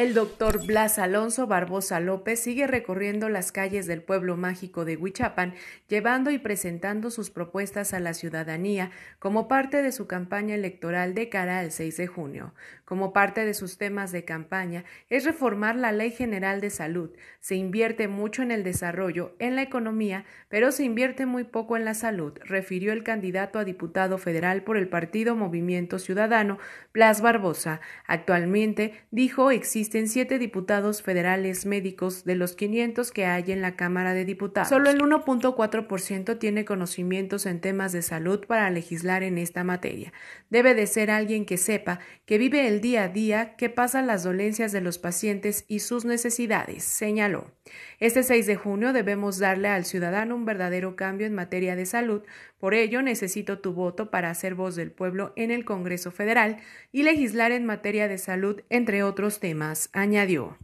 El doctor Blas Alonso Barbosa López sigue recorriendo las calles del pueblo mágico de Huichapan, llevando y presentando sus propuestas a la ciudadanía como parte de su campaña electoral de cara al 6 de junio. Como parte de sus temas de campaña es reformar la Ley General de Salud. Se invierte mucho en el desarrollo, en la economía, pero se invierte muy poco en la salud, refirió el candidato a diputado federal por el partido Movimiento Ciudadano, Blas Barbosa. Actualmente, dijo, existe existen siete diputados federales médicos de los 500 que hay en la Cámara de Diputados. Solo el 1.4% tiene conocimientos en temas de salud para legislar en esta materia. Debe de ser alguien que sepa, que vive el día a día, que pasa las dolencias de los pacientes y sus necesidades, señaló. Este 6 de junio debemos darle al ciudadano un verdadero cambio en materia de salud, por ello necesito tu voto para hacer voz del pueblo en el Congreso Federal y legislar en materia de salud, entre otros temas añadió.